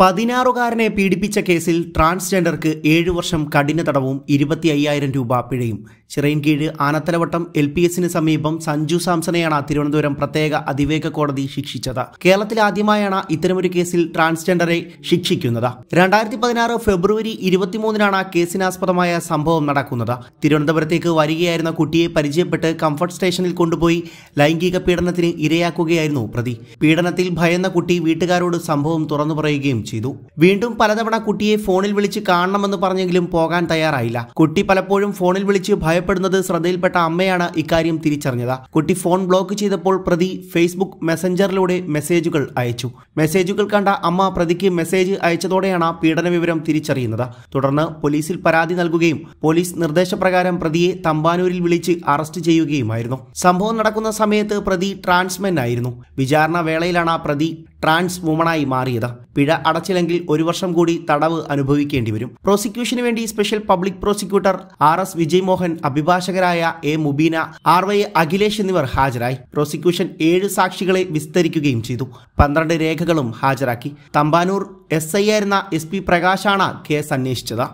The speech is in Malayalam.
പതിനാറുകാരനെ പീഡിപ്പിച്ച കേസിൽ ട്രാൻസ്ജെൻഡർക്ക് ഏഴു വർഷം കഠിന തടവും ഇരുപത്തി അയ്യായിരം രൂപ പിഴയും ചിറയിൻകീഴ് ആനത്തലവട്ടം എൽ പി എസിന് സമീപം സഞ്ജു സാംസണെയാണ് തിരുവനന്തപുരം പ്രത്യേക അതിവേഗ കോടതി ശിക്ഷിച്ചത് കേരളത്തിൽ ആദ്യമായാണ് ഇത്തരമൊരു കേസിൽ ട്രാൻസ്ജെൻഡറെ ശിക്ഷിക്കുന്നത് രണ്ടായിരത്തി പതിനാറ് ഫെബ്രുവരി ഇരുപത്തിമൂന്നിനാണ് കേസിനാസ്പദമായ സംഭവം നടക്കുന്നത് തിരുവനന്തപുരത്തേക്ക് വരികയായിരുന്ന കുട്ടിയെ പരിചയപ്പെട്ട് കംഫർട്ട് സ്റ്റേഷനിൽ കൊണ്ടുപോയി ലൈംഗിക പീഡനത്തിന് ഇരയാക്കുകയായിരുന്നു പ്രതി പീഡനത്തിൽ ഭയന്ന കുട്ടി വീട്ടുകാരോട് സംഭവം തുറന്നു പറയുകയും ചെയ്തു വീണ്ടും പലതവണ കുട്ടിയെ ഫോണിൽ വിളിച്ച് കാണണമെന്ന് പറഞ്ഞെങ്കിലും പോകാൻ തയ്യാറായില്ല കുട്ടി പലപ്പോഴും ഫോണിൽ വിളിച്ച് ഭയം ഭയപ്പെടുന്നത് ശ്രദ്ധയിൽപ്പെട്ട അമ്മയാണ് ഇക്കാര്യം തിരിച്ചറിഞ്ഞത് കുട്ടി ഫോൺ ബ്ലോക്ക് ചെയ്തപ്പോൾ പ്രതി ഫേസ്ബുക്ക് മെസ്സഞ്ചറിലൂടെ മെസ്സേജുകൾ അയച്ചു മെസ്സേജുകൾ കണ്ട അമ്മ പ്രതിക്ക് മെസ്സേജ് അയച്ചതോടെയാണ് പീഡന വിവരം തിരിച്ചറിയുന്നത് തുടർന്ന് പോലീസിൽ പരാതി നൽകുകയും പോലീസ് നിർദ്ദേശപ്രകാരം പ്രതിയെ തമ്പാനൂരിൽ വിളിച്ച് അറസ്റ്റ് ചെയ്യുകയുമായിരുന്നു സംഭവം നടക്കുന്ന സമയത്ത് പ്രതി ട്രാൻസ്മെൻ ആയിരുന്നു വിചാരണ വേളയിലാണ് പ്രതി ട്രാൻസ് വുമണായി മാറിയത് പിഴ അടച്ചില്ലെങ്കിൽ ഒരു വർഷം കൂടി തടവ് അനുഭവിക്കേണ്ടി വരും പ്രോസിക്യൂഷന് വേണ്ടി special public prosecutor R S Vijay Mohan അഭിഭാഷകരായ A Mubeena R Y Akhilesh എന്നിവർ ഹാജരായി പ്രോസിക്യൂഷൻ ഏഴ് സാക്ഷികളെ വിസ്തരിക്കുകയും ചെയ്തു പന്ത്രണ്ട് രേഖകളും ഹാജരാക്കി തമ്പാനൂർ എസ് ഐ ആയിരുന്ന എസ് പി പ്രകാശാണ് കേസ് അന്വേഷിച്ചത്